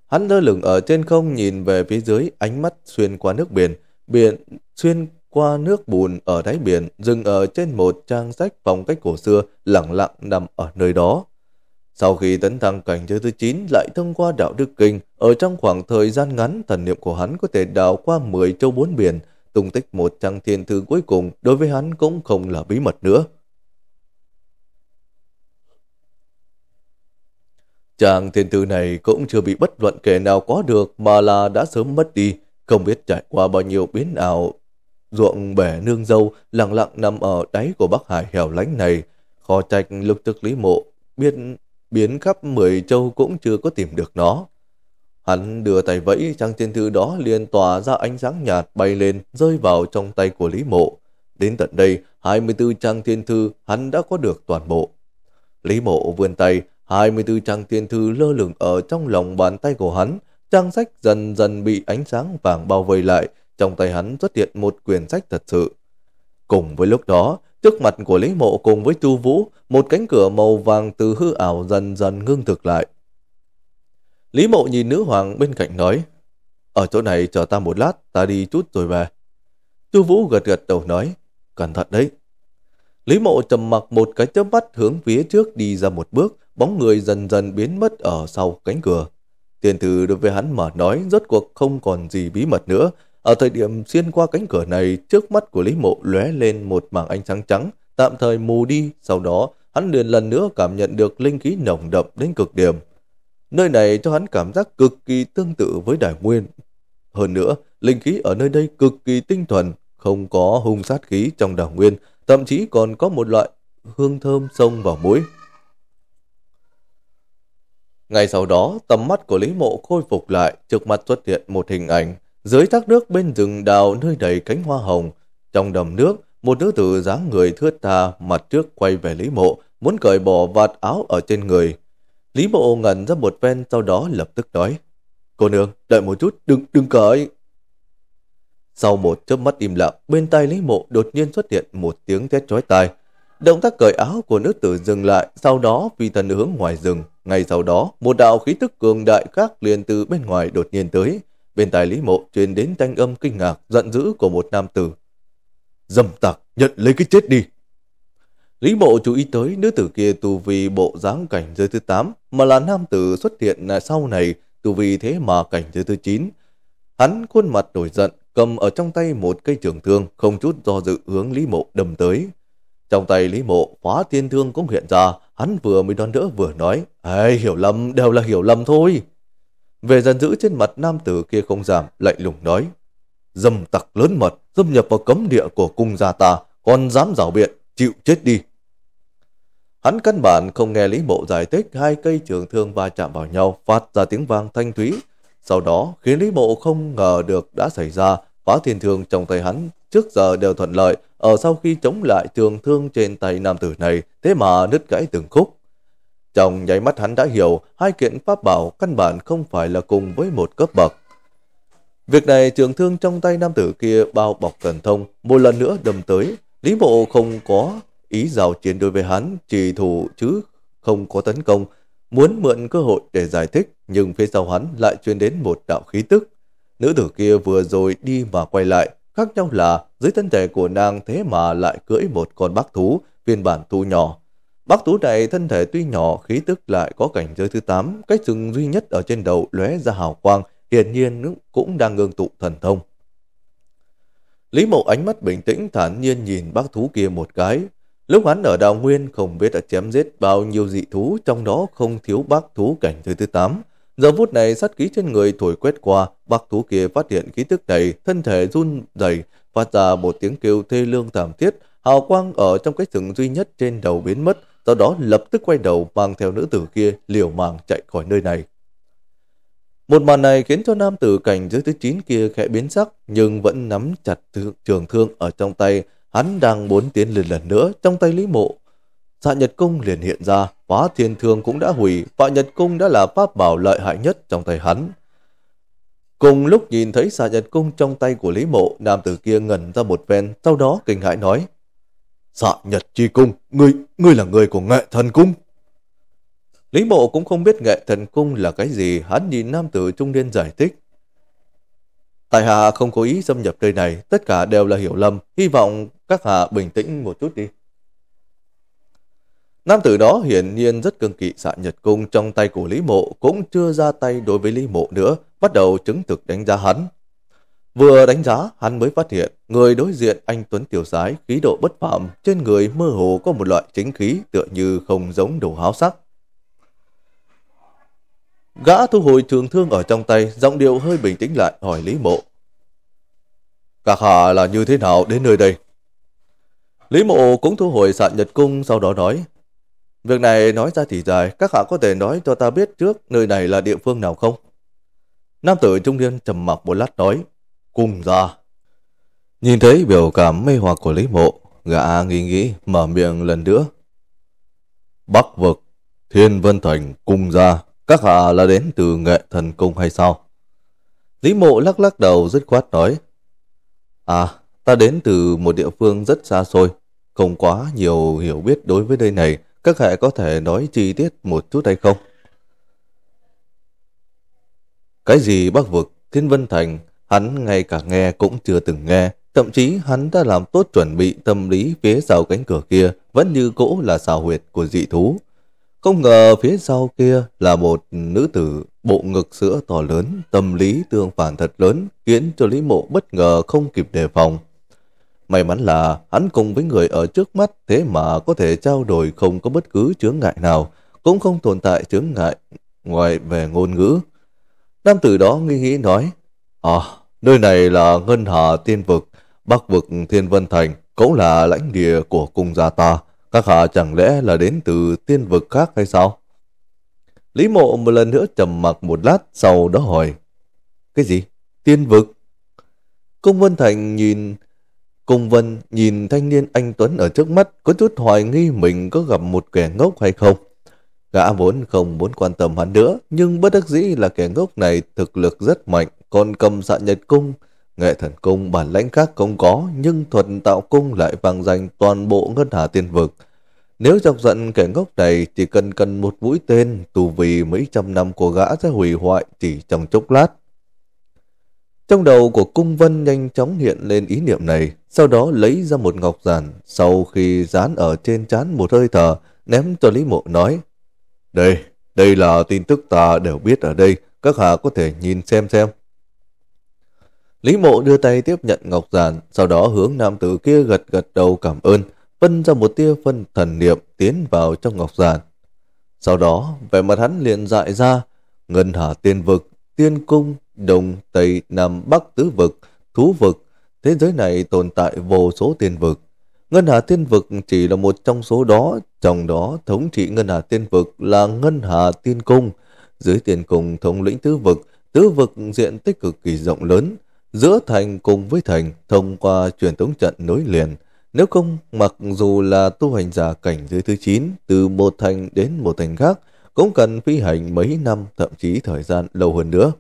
Hắn lơ lửng ở trên không nhìn về phía dưới, ánh mắt xuyên qua nước biển, biển xuyên qua nước bùn ở đáy biển, dừng ở trên một trang sách phong cách cổ xưa lặng lặng nằm ở nơi đó. Sau khi tấn thăng cảnh giới thứ 9 lại thông qua đạo đức kinh, ở trong khoảng thời gian ngắn thần niệm của hắn có thể đào qua 10 châu bốn biển, tung tích một trang thiên thư cuối cùng đối với hắn cũng không là bí mật nữa. Chàng thiên thư này cũng chưa bị bất luận kẻ nào có được mà là đã sớm mất đi, không biết trải qua bao nhiêu biến ảo. Ruộng bẻ nương dâu lặng lặng nằm ở đáy của Bắc Hải hẻo lánh này, khó trách lúc tức Lý Mộ biết biến khắp mười châu cũng chưa có tìm được nó. Hắn đưa tay vẫy trang trên thư đó liền tỏa ra ánh sáng nhạt bay lên rơi vào trong tay của Lý Mộ. Đến tận đây, 24 trang thiên thư hắn đã có được toàn bộ. Lý Mộ vươn tay, 24 trang thiên thư lơ lửng ở trong lòng bàn tay của hắn. Trang sách dần dần bị ánh sáng vàng bao vây lại. Trong tay hắn xuất hiện một quyển sách thật sự. Cùng với lúc đó, Trước mặt của Lý Mộ cùng với Chu Vũ, một cánh cửa màu vàng từ hư ảo dần dần ngưng thực lại. Lý Mộ nhìn nữ hoàng bên cạnh nói, ở chỗ này chờ ta một lát, ta đi chút rồi về. Chu Vũ gật gật đầu nói, cẩn thận đấy. Lý Mộ trầm mặc một cái chớp mắt hướng phía trước đi ra một bước, bóng người dần dần biến mất ở sau cánh cửa. Tiền thư đối với hắn mà nói rốt cuộc không còn gì bí mật nữa, ở thời điểm xuyên qua cánh cửa này, trước mắt của Lý Mộ lóe lên một mảng ánh sáng trắng, tạm thời mù đi, sau đó hắn liền lần nữa cảm nhận được linh khí nồng đậm đến cực điểm. Nơi này cho hắn cảm giác cực kỳ tương tự với đài nguyên. Hơn nữa, linh khí ở nơi đây cực kỳ tinh thuần, không có hung sát khí trong Đài nguyên, thậm chí còn có một loại hương thơm xông vào mũi. Ngay sau đó, tầm mắt của Lý Mộ khôi phục lại, trước mặt xuất hiện một hình ảnh. Dưới thác nước bên rừng đào nơi đầy cánh hoa hồng, trong đầm nước, một nữ tử dáng người thướt tha mặt trước quay về Lý Mộ, muốn cởi bỏ vạt áo ở trên người. Lý Mộ ngẩn ra một ven sau đó lập tức nói, Cô nương, đợi một chút, đừng, đừng cởi. Sau một chớp mắt im lặng, bên tay Lý Mộ đột nhiên xuất hiện một tiếng thét chói tai. Động tác cởi áo của nữ tử dừng lại, sau đó vì thần hướng ngoài rừng. Ngay sau đó, một đạo khí tức cường đại khác liền từ bên ngoài đột nhiên tới. Bên tai Lý Mộ truyền đến thanh âm kinh ngạc, giận dữ của một nam tử. Dâm tặc, nhận lấy cái chết đi. Lý Mộ chú ý tới nữ tử kia tu vi bộ dáng cảnh giới thứ 8, mà là nam tử xuất hiện sau này tu vi thế mà cảnh giới thứ 9. Hắn khuôn mặt nổi giận, cầm ở trong tay một cây trường thương, không chút do dự hướng Lý Mộ đâm tới. Trong tay Lý Mộ, phá thiên thương cũng hiện ra, hắn vừa mới đón đỡ vừa nói, Ê, hiểu lầm, đều là hiểu lầm thôi. Về giận dữ trên mặt nam tử kia không giảm, lạnh lùng nói. Dâm tặc lớn mật, xâm nhập vào cấm địa của cung gia ta, còn dám rảo biện, chịu chết đi. Hắn căn bản không nghe Lý Mộ giải thích hai cây trường thương va chạm vào nhau phát ra tiếng vang thanh thúy. Sau đó khiến Lý Mộ không ngờ được đã xảy ra phá thiên thương trong tay hắn trước giờ đều thuận lợi ở sau khi chống lại trường thương trên tay nam tử này thế mà nứt gãy từng khúc. Trong nháy mắt hắn đã hiểu hai kiện pháp bảo căn bản không phải là cùng với một cấp bậc. Việc này trường thương trong tay nam tử kia bao bọc thần thông, một lần nữa đâm tới. Lý mộ không có ý giao chiến đối với hắn, chỉ thủ chứ không có tấn công. Muốn mượn cơ hội để giải thích, nhưng phía sau hắn lại truyền đến một đạo khí tức. Nữ tử kia vừa rồi đi mà quay lại, khác nhau là dưới thân thể của nàng thế mà lại cưỡi một con bác thú, phiên bản thu nhỏ. Bác Tú này thân thể tuy nhỏ, khí tức lại có cảnh giới thứ 8, cái sừng duy nhất ở trên đầu lóe ra hào quang, hiển nhiên cũng đang ngưng tụ thần thông. Lý Mộ ánh mắt bình tĩnh thản nhiên nhìn bác thú kia một cái. Lúc hắn ở Đào Nguyên không biết đã chém giết bao nhiêu dị thú, trong đó không thiếu bác thú cảnh giới thứ 8. Giờ phút này sát khí trên người thổi quét qua, bác thú kia phát hiện khí tức này, thân thể run rẩy phát ra một tiếng kêu thê lương thảm thiết, hào quang ở trong cái sừng duy nhất trên đầu biến mất, do đó lập tức quay đầu mang theo nữ tử kia liều mạng chạy khỏi nơi này. Một màn này khiến cho nam tử cảnh giới thứ 9 kia khẽ biến sắc nhưng vẫn nắm chặt trường thương ở trong tay. Hắn đang muốn tiến lên lần nữa trong tay Lý Mộ. xạ dạ Nhật Cung liền hiện ra, hóa thiên thương cũng đã hủy, Phạ dạ Nhật Cung đã là pháp bảo lợi hại nhất trong tay hắn. Cùng lúc nhìn thấy xạ dạ nhật cung trong tay của Lý Mộ, nam tử kia ngẩn ra một ven, sau đó kinh hãi nói. Dạ Nhật Chi Cung, ngươi, ngươi là người của nghệ thần cung. Lý mộ cũng không biết nghệ thần cung là cái gì, hắn nhìn nam tử trung niên giải thích. Tại hạ không cố ý xâm nhập nơi này, tất cả đều là hiểu lầm, hy vọng các hạ bình tĩnh một chút đi. Nam tử đó hiển nhiên rất cương kỵ xạ nhật cung trong tay của Lý Mộ, cũng chưa ra tay đối với Lý Mộ nữa, bắt đầu chứng thực đánh giá hắn. Vừa đánh giá, hắn mới phát hiện người đối diện anh Tuấn Tiểu Sái khí độ bất phạm, trên người mơ hồ có một loại chính khí tựa như không giống đồ háo sắc. Gã thu hồi trường thương ở trong tay, giọng điệu hơi bình tĩnh lại hỏi Lý Mộ. Các hạ là như thế nào đến nơi đây? Lý Mộ cũng thu hồi sạn nhật cung sau đó nói. Việc này nói ra thì dài, các hạ có thể nói cho ta biết trước nơi này là địa phương nào không? Nam tử trung niên trầm mặc một lát nói. Cùng ra. Nhìn thấy biểu cảm mê hoặc của Lý Mộ, gã nghĩ nghĩ mở miệng lần nữa. Bắc vực, Thiên Vân Thành, cung ra, các hạ là đến từ nghệ thần cung hay sao? Lý Mộ lắc lắc đầu dứt khoát nói. À, ta đến từ một địa phương rất xa xôi, không quá nhiều hiểu biết đối với đây này, các hạ có thể nói chi tiết một chút hay không? Cái gì Bắc vực, Thiên Vân Thành Hắn ngay cả nghe cũng chưa từng nghe, thậm chí hắn đã làm tốt chuẩn bị tâm lý phía sau cánh cửa kia vẫn như cũ là xào huyệt của dị thú. Không ngờ phía sau kia là một nữ tử bộ ngực sữa to lớn, tâm lý tương phản thật lớn, khiến cho Lý Mộ bất ngờ không kịp đề phòng. May mắn là hắn cùng với người ở trước mắt thế mà có thể trao đổi không có bất cứ chướng ngại nào, cũng không tồn tại chướng ngại ngoài về ngôn ngữ. Nam tử đó nghi nghĩ nói, À, nơi này là Ngân Hà Tiên Vực, Bắc Vực Thiên Vân Thành, cũng là lãnh địa của cung gia ta. Các hạ chẳng lẽ là đến từ tiên vực khác hay sao? Lý mộ một lần nữa trầm mặc một lát sau đó hỏi. Cái gì? Tiên vực? Cung Vân Thành nhìn... Cung Vân nhìn thanh niên anh Tuấn ở trước mắt có chút hoài nghi mình có gặp một kẻ ngốc hay không. Gã vốn không muốn quan tâm hắn nữa, nhưng bất đắc dĩ là kẻ ngốc này thực lực rất mạnh còn cầm xạ nhật cung. Nghệ thần cung bản lãnh khác không có, nhưng thuật tạo cung lại vang danh toàn bộ ngân hà tiên vực. Nếu chọc giận kẻ ngốc này, chỉ cần cần một mũi tên, tù vì mấy trăm năm của gã sẽ hủy hoại chỉ trong chốc lát. Trong đầu của cung vân nhanh chóng hiện lên ý niệm này, sau đó lấy ra một ngọc giản, sau khi dán ở trên trán một hơi thở, ném cho Lý Mộ nói, Đây, đây là tin tức ta đều biết ở đây, các hạ có thể nhìn xem xem. Lý mộ đưa tay tiếp nhận ngọc giản, sau đó hướng nam tử kia gật gật đầu cảm ơn, phân ra một tia phân thần niệm tiến vào trong ngọc giản. Sau đó, vẻ mặt hắn liền dại ra, ngân hà tiên vực, tiên cung, Đông tây, nam, bắc tứ vực, thú vực, thế giới này tồn tại vô số tiên vực. Ngân hà tiên vực chỉ là một trong số đó, trong đó thống trị ngân hà tiên vực là ngân hà tiên cung. Dưới tiên cung thống lĩnh tứ vực, tứ vực diện tích cực kỳ rộng lớn, giữa thành cùng với thành thông qua truyền thống trận nối liền. Nếu không, mặc dù là tu hành giả cảnh giới thứ 9 từ một thành đến một thành khác, cũng cần phi hành mấy năm thậm chí thời gian lâu hơn nữa.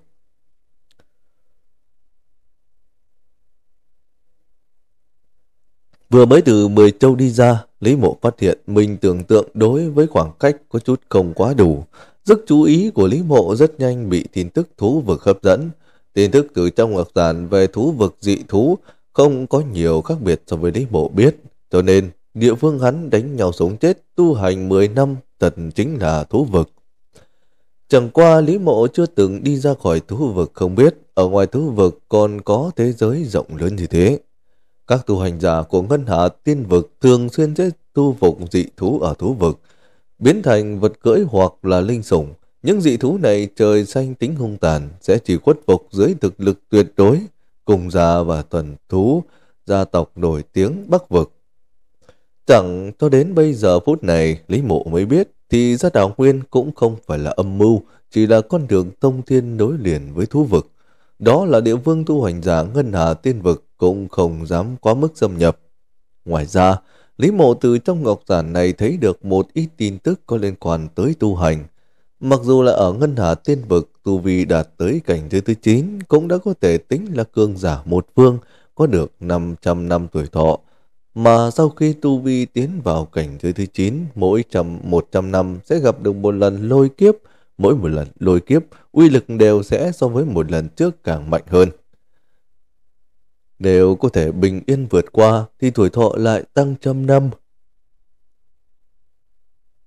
Vừa mới từ Mười Châu đi ra, Lý Mộ phát hiện mình tưởng tượng đối với khoảng cách có chút không quá đủ. Giấc chú ý của Lý Mộ rất nhanh bị tin tức thú vực hấp dẫn. Tin tức từ trong ngọc giản về thú vực dị thú không có nhiều khác biệt so với lý bộ biết, cho nên địa phương hắn đánh nhau sống chết tu hành 10 năm thật chính là thú vực. Chẳng qua Lý Mộ chưa từng đi ra khỏi thú vực không biết, ở ngoài thú vực còn có thế giới rộng lớn như thế. Các tu hành giả của ngân hà tiên vực thường xuyên sẽ tu phục dị thú ở thú vực, biến thành vật cưỡi hoặc là linh sủng, những dị thú này trời xanh tính hung tàn sẽ chỉ khuất phục dưới thực lực tuyệt đối cùng gia và tuần thú gia tộc nổi tiếng Bắc Vực. Chẳng cho đến bây giờ phút này Lý Mộ mới biết thì gia đạo nguyên cũng không phải là âm mưu chỉ là con đường thông thiên nối liền với thú vực. Đó là địa vương tu hành giả ngân hà tiên vực cũng không dám quá mức xâm nhập. Ngoài ra, Lý Mộ từ trong ngọc giản này thấy được một ít tin tức có liên quan tới tu hành. Mặc dù là ở ngân hà tiên vực, tu vi đạt tới cảnh giới thứ 9 cũng đã có thể tính là cương giả một phương, có được 500 năm tuổi thọ. Mà sau khi tu vi tiến vào cảnh giới thứ 9, mỗi trăm 100 năm sẽ gặp được một lần lôi kiếp. Mỗi một lần lôi kiếp, uy lực đều sẽ so với một lần trước càng mạnh hơn. Nếu có thể bình yên vượt qua thì tuổi thọ lại tăng trăm năm.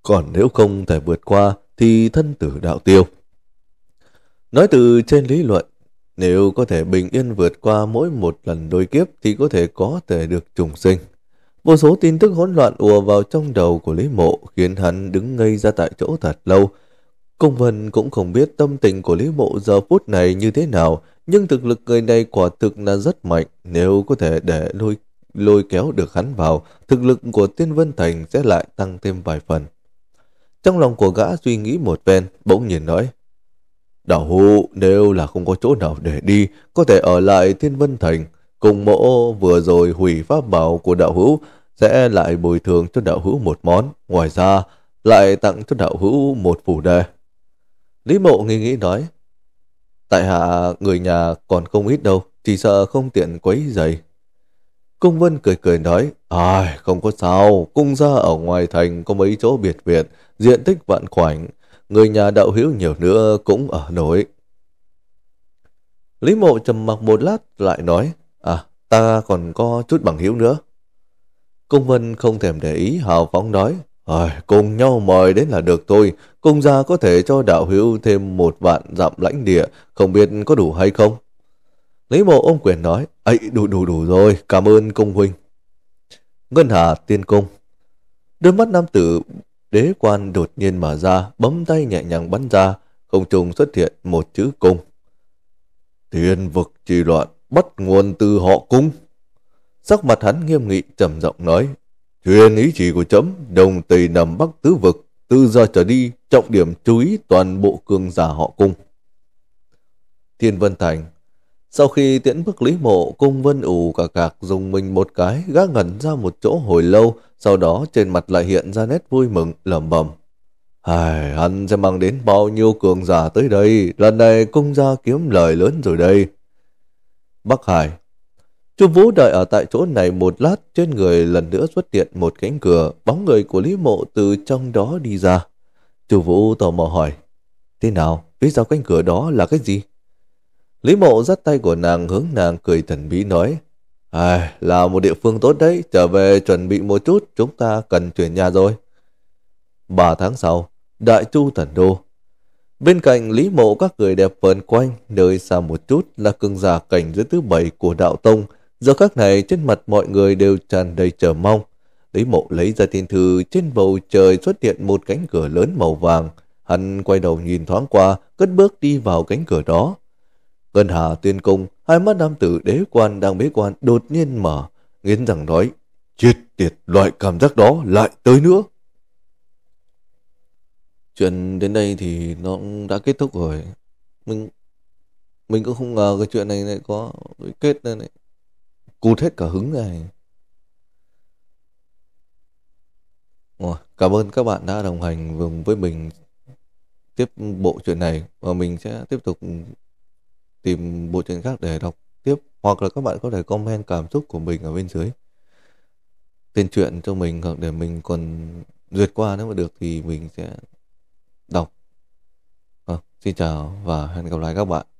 Còn nếu không thể vượt qua thì thân tử đạo tiêu. Nói từ trên lý luận, nếu có thể bình yên vượt qua mỗi một lần đôi kiếp thì có thể có thể được trùng sinh. Vô số tin tức hỗn loạn ùa vào trong đầu của Lý Mộ khiến hắn đứng ngây ra tại chỗ thật lâu. Công Vân cũng không biết tâm tình của Lý Mộ giờ phút này như thế nào, nhưng thực lực người này quả thực là rất mạnh nếu có thể để lôi lôi kéo được hắn vào, thực lực của Tiên Vân Thành sẽ lại tăng thêm vài phần. Trong lòng của gã suy nghĩ một phen bỗng nhìn nói. Đạo hữu nếu là không có chỗ nào để đi, có thể ở lại Thiên Vân Thành. Cùng mộ vừa rồi hủy pháp bảo của đạo hữu sẽ lại bồi thường cho đạo hữu một món. Ngoài ra, lại tặng cho đạo hữu một phủ đề. Lý mộ nghi nghĩ nói. Tại hạ người nhà còn không ít đâu, chỉ sợ không tiện quấy giày Cung Vân cười cười nói, Ai, không có sao, cung gia ở ngoài thành có mấy chỗ biệt viện, diện tích vạn khoảnh, người nhà đạo hữu nhiều nữa cũng ở nổi. Lý mộ trầm mặc một lát lại nói, À, ta còn có chút bằng hữu nữa. Cung Vân không thèm để ý hào phóng nói, ai cùng nhau mời đến là được thôi, cung gia có thể cho đạo hữu thêm một vạn dặm lãnh địa, không biết có đủ hay không? Lý mộ ôm quyền nói, ấy đủ đủ đủ rồi, cảm ơn công huynh. Ngân Hà tiên cung. Đôi mắt nam tử đế quan đột nhiên mở ra, bấm tay nhẹ nhàng bắn ra, không trùng xuất hiện một chữ cung. thiên vực trì loạn, bắt nguồn từ họ cung. Sắc mặt hắn nghiêm nghị trầm giọng nói, truyền ý chỉ của chấm, đồng tây nằm bắc tứ vực, từ giờ trở đi, trọng điểm chú ý toàn bộ cường giả họ cung. Thiên Vân Thành sau khi tiễn bước Lý Mộ, cung Vân ủ cả cạc dùng mình một cái, gác ngẩn ra một chỗ hồi lâu, sau đó trên mặt lại hiện ra nét vui mừng, lẩm bẩm. Hài, hắn sẽ mang đến bao nhiêu cường giả tới đây, lần này cung gia kiếm lời lớn rồi đây. Bắc Hải Chu Vũ đợi ở tại chỗ này một lát, trên người lần nữa xuất hiện một cánh cửa, bóng người của Lý Mộ từ trong đó đi ra. Chu Vũ tò mò hỏi, thế nào, phía sau cánh cửa đó là cái gì? Lý mộ dắt tay của nàng hướng nàng cười thần bí nói. À, là một địa phương tốt đấy, trở về chuẩn bị một chút, chúng ta cần chuyển nhà rồi. Ba tháng sau, Đại Chu Thần Đô. Bên cạnh Lý Mộ các người đẹp vần quanh, nơi xa một chút là cường giả cảnh giới thứ bảy của Đạo Tông. Giờ các này trên mặt mọi người đều tràn đầy chờ mong. Lý Mộ lấy ra thiên thư, trên bầu trời xuất hiện một cánh cửa lớn màu vàng. Hắn quay đầu nhìn thoáng qua, cất bước đi vào cánh cửa đó. Gần hà tuyên công, hai mắt nam tử đế quan đang bế quan đột nhiên mở, nghiến rằng nói, chết tiệt loại cảm giác đó lại tới nữa. Chuyện đến đây thì nó cũng đã kết thúc rồi. Mình mình cũng không ngờ cái chuyện này lại có kết này. này. Cụt hết cả hứng này. Ồ, cảm ơn các bạn đã đồng hành cùng với mình tiếp bộ chuyện này và mình sẽ tiếp tục tìm bộ truyện khác để đọc tiếp hoặc là các bạn có thể comment cảm xúc của mình ở bên dưới tên truyện cho mình hoặc để mình còn duyệt qua nếu mà được thì mình sẽ đọc à, xin chào và hẹn gặp lại các bạn